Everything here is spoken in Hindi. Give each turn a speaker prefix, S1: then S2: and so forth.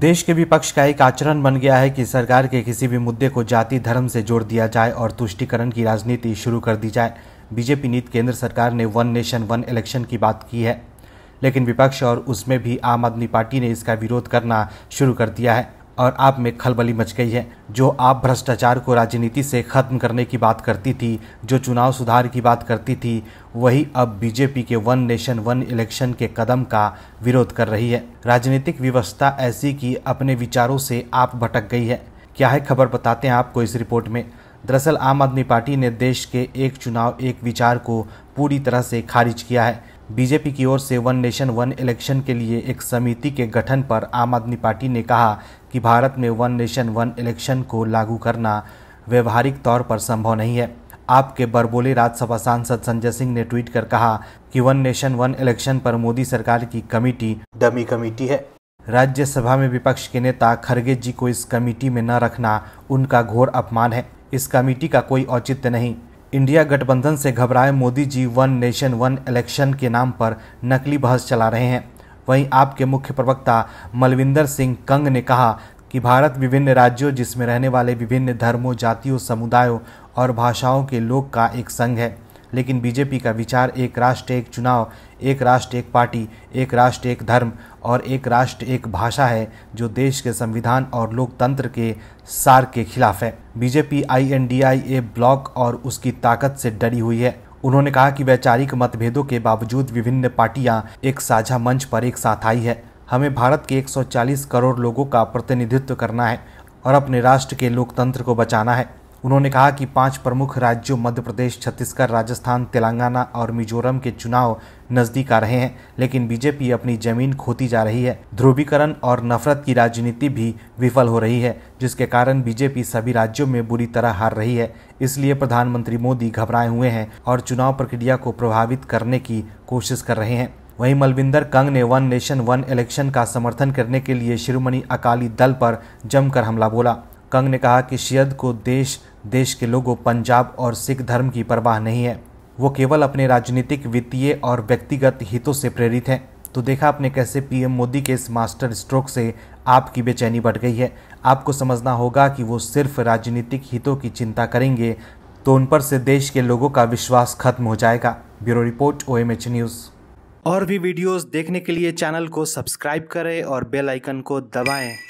S1: देश के विपक्ष का एक आचरण बन गया है कि सरकार के किसी भी मुद्दे को जाति धर्म से जोड़ दिया जाए और तुष्टिकरण की राजनीति शुरू कर दी जाए बीजेपी नीत केंद्र सरकार ने वन नेशन वन इलेक्शन की बात की है लेकिन विपक्ष और उसमें भी आम आदमी पार्टी ने इसका विरोध करना शुरू कर दिया है और आप में खलबली मच गई है जो आप भ्रष्टाचार को राजनीति से खत्म करने की बात करती थी जो चुनाव सुधार की बात करती थी वही अब बीजेपी के वन नेशन वन इलेक्शन के कदम का विरोध कर रही है राजनीतिक व्यवस्था ऐसी कि अपने विचारों से आप भटक गई है क्या है खबर बताते हैं आपको इस रिपोर्ट में दरअसल आम आदमी पार्टी ने देश के एक चुनाव एक विचार को पूरी तरह से खारिज किया है बीजेपी की ओर से वन नेशन वन इलेक्शन के लिए एक समिति के गठन पर आम आदमी पार्टी ने कहा कि भारत में वन नेशन वन इलेक्शन को लागू करना व्यवहारिक तौर पर संभव नहीं है आपके बरबोले राज्यसभा सांसद संजय सिंह ने ट्वीट कर कहा कि वन नेशन वन इलेक्शन पर मोदी सरकार की कमेटी डमी कमेटी है राज्यसभा में विपक्ष के नेता खरगे जी को इस कमेटी में न रखना उनका घोर अपमान है इस कमेटी का कोई औचित्य नहीं इंडिया गठबंधन से घबराए Modi ji one nation one election के नाम पर नकली बहस चला रहे हैं वहीं आपके मुख्य प्रवक्ता मलविंदर सिंह कंग ने कहा कि भारत विभिन्न राज्यों जिसमें रहने वाले विभिन्न धर्मों जातियों समुदायों और भाषाओं के लोग का एक संघ है लेकिन बीजेपी का विचार एक राष्ट्र एक चुनाव एक राष्ट्र एक पार्टी एक राष्ट्र एक धर्म और एक राष्ट्र एक भाषा है जो देश के संविधान और लोकतंत्र के सार के खिलाफ है बीजेपी आई ए ब्लॉक और उसकी ताकत से डरी हुई है उन्होंने कहा कि वैचारिक मतभेदों के बावजूद विभिन्न पार्टियां एक साझा मंच पर एक साथ आई है हमें भारत के 140 करोड़ लोगों का प्रतिनिधित्व करना है और अपने राष्ट्र के लोकतंत्र को बचाना है उन्होंने कहा कि पांच प्रमुख राज्यों मध्य प्रदेश छत्तीसगढ़ राजस्थान तेलंगाना और मिजोरम के चुनाव नजदीक आ रहे हैं लेकिन बीजेपी अपनी जमीन खोती जा रही है ध्रुवीकरण और नफरत की राजनीति भी विफल हो रही है जिसके कारण बीजेपी सभी राज्यों में बुरी तरह हार रही है इसलिए प्रधानमंत्री मोदी घबराए हुए हैं और चुनाव प्रक्रिया को प्रभावित करने की कोशिश कर रहे हैं वहीं मलविंदर कंग ने वन नेशन वन इलेक्शन का समर्थन करने के लिए शिरोमणि अकाली दल पर जमकर हमला बोला कंग ने कहा कि शियद को देश देश के लोगों पंजाब और सिख धर्म की परवाह नहीं है वो केवल अपने राजनीतिक वित्तीय और व्यक्तिगत हितों से प्रेरित हैं तो देखा आपने कैसे पीएम मोदी के इस मास्टर स्ट्रोक से आपकी बेचैनी बढ़ गई है आपको समझना होगा कि वो सिर्फ राजनीतिक हितों की चिंता करेंगे तो उन पर से देश के लोगों का विश्वास खत्म हो जाएगा ब्यूरो रिपोर्ट ओ न्यूज़ और भी वीडियोस देखने के लिए चैनल को सब्सक्राइब करें और बेल आइकन को दबाएं